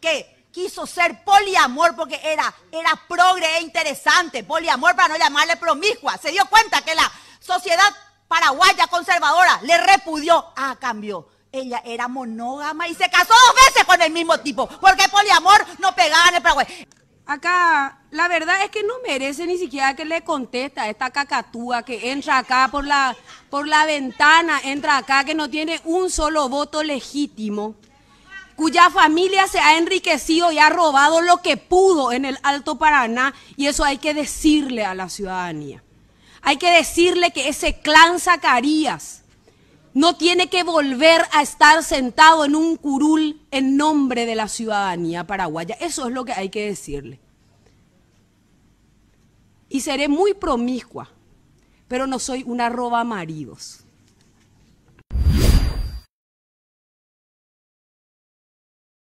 que quiso ser poliamor porque era, era progre e interesante, poliamor para no llamarle promiscua. Se dio cuenta que la sociedad paraguaya conservadora le repudió. a ah, cambió. Ella era monógama y se casó dos veces con el mismo tipo, porque poliamor no pegaba en el Paraguay. Acá, la verdad es que no merece ni siquiera que le contesta esta cacatúa que entra acá por la, por la ventana, entra acá que no tiene un solo voto legítimo cuya familia se ha enriquecido y ha robado lo que pudo en el Alto Paraná, y eso hay que decirle a la ciudadanía. Hay que decirle que ese clan Zacarías no tiene que volver a estar sentado en un curul en nombre de la ciudadanía paraguaya. Eso es lo que hay que decirle. Y seré muy promiscua, pero no soy una roba maridos.